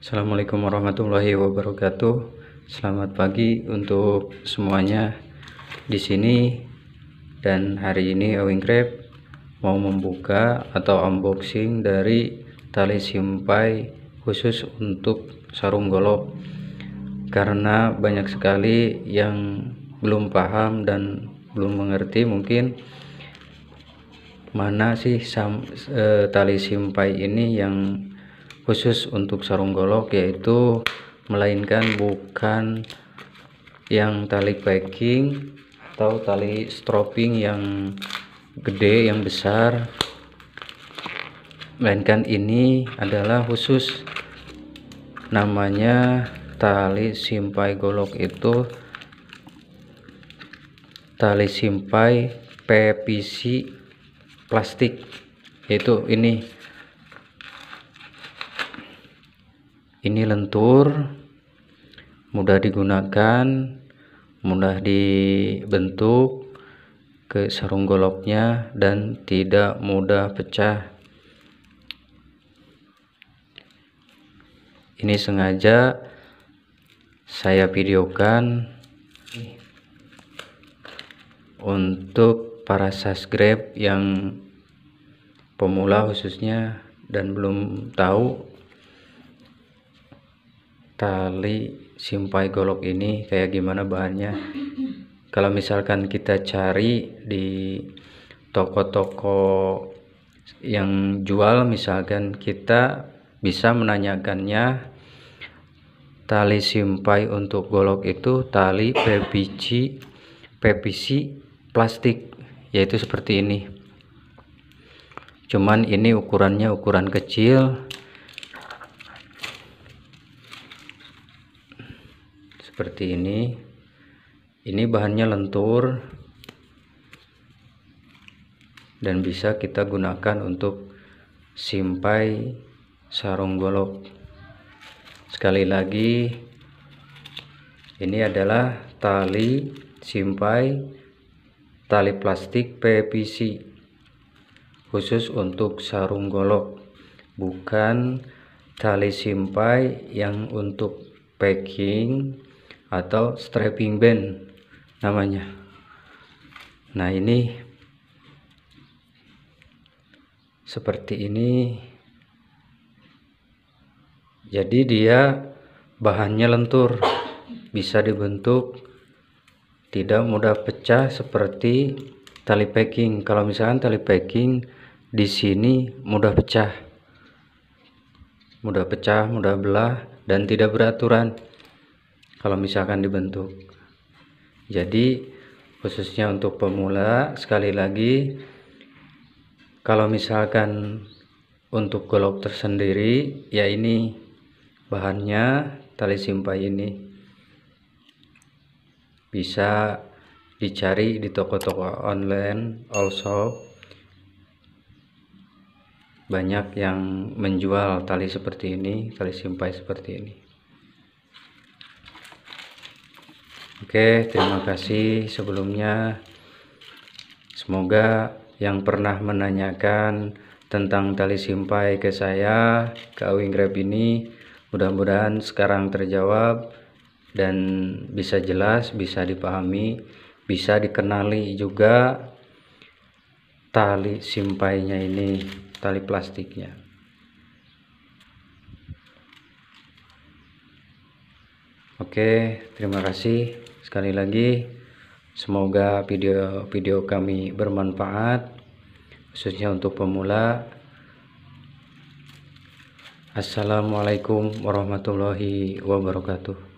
Assalamualaikum warahmatullahi wabarakatuh. Selamat pagi untuk semuanya di sini. Dan hari ini Owing Crab mau membuka atau unboxing dari tali simpai khusus untuk sarung golok. Karena banyak sekali yang belum paham dan belum mengerti mungkin mana sih eh, tali simpai ini yang khusus untuk sarung golok yaitu melainkan bukan yang tali packing atau tali stropping yang gede yang besar melainkan ini adalah khusus namanya tali simpai golok itu tali simpai PVC plastik yaitu ini ini lentur mudah digunakan mudah dibentuk ke sarung goloknya dan tidak mudah pecah ini sengaja saya videokan untuk para subscribe yang pemula khususnya dan belum tahu tali simpai golok ini kayak gimana bahannya kalau misalkan kita cari di toko-toko yang jual misalkan kita bisa menanyakannya tali simpai untuk golok itu tali PVC PVC plastik yaitu seperti ini cuman ini ukurannya ukuran kecil seperti ini ini bahannya lentur dan bisa kita gunakan untuk simpai sarung golok sekali lagi ini adalah tali simpai tali plastik PVC khusus untuk sarung golok bukan tali simpai yang untuk packing atau strapping band namanya nah ini seperti ini jadi dia bahannya lentur bisa dibentuk tidak mudah pecah seperti tali packing kalau misalkan tali packing di sini mudah pecah mudah pecah mudah belah dan tidak beraturan kalau misalkan dibentuk jadi khususnya untuk pemula sekali lagi kalau misalkan untuk golok tersendiri ya ini bahannya tali simpai ini bisa dicari di toko-toko online also banyak yang menjual tali seperti ini tali simpai seperti ini Oke, terima kasih sebelumnya. Semoga yang pernah menanyakan tentang tali simpai ke saya, ke Awing Grab ini, mudah-mudahan sekarang terjawab dan bisa jelas, bisa dipahami, bisa dikenali juga tali simpainya ini, tali plastiknya. Oke, terima kasih sekali lagi semoga video-video kami bermanfaat khususnya untuk pemula Assalamualaikum warahmatullahi wabarakatuh